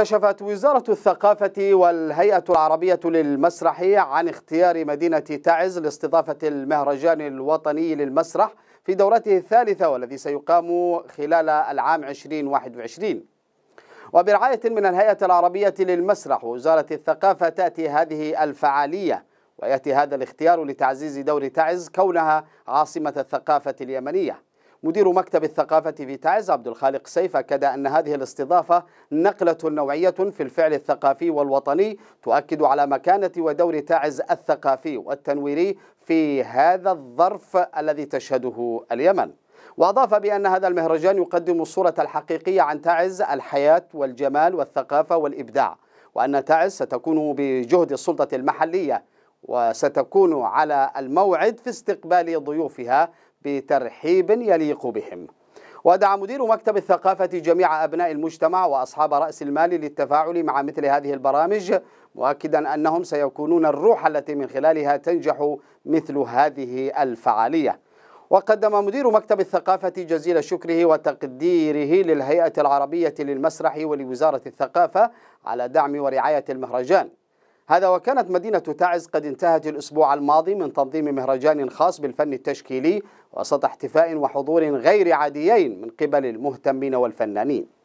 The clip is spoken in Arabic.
كشفت وزارة الثقافة والهيئة العربية للمسرح عن اختيار مدينة تعز لاستضافة المهرجان الوطني للمسرح في دورته الثالثة والذي سيقام خلال العام 2021 وبرعاية من الهيئة العربية للمسرح وزارة الثقافة تأتي هذه الفعالية ويأتي هذا الاختيار لتعزيز دور تعز كونها عاصمة الثقافة اليمنية مدير مكتب الثقافة في تعز عبد الخالق سيف أكد أن هذه الاستضافة نقلة نوعية في الفعل الثقافي والوطني تؤكد على مكانة ودور تعز الثقافي والتنويري في هذا الظرف الذي تشهده اليمن وأضاف بأن هذا المهرجان يقدم الصورة الحقيقية عن تعز الحياة والجمال والثقافة والإبداع وأن تعز ستكون بجهد السلطة المحلية وستكون على الموعد في استقبال ضيوفها بترحيب يليق بهم ودعا مدير مكتب الثقافة جميع أبناء المجتمع وأصحاب رأس المال للتفاعل مع مثل هذه البرامج مؤكدا أنهم سيكونون الروح التي من خلالها تنجح مثل هذه الفعالية وقدم مدير مكتب الثقافة جزيل شكره وتقديره للهيئة العربية للمسرح ولوزارة الثقافة على دعم ورعاية المهرجان هذا وكانت مدينة تعز قد انتهت الأسبوع الماضي من تنظيم مهرجان خاص بالفن التشكيلي وسط احتفاء وحضور غير عاديين من قبل المهتمين والفنانين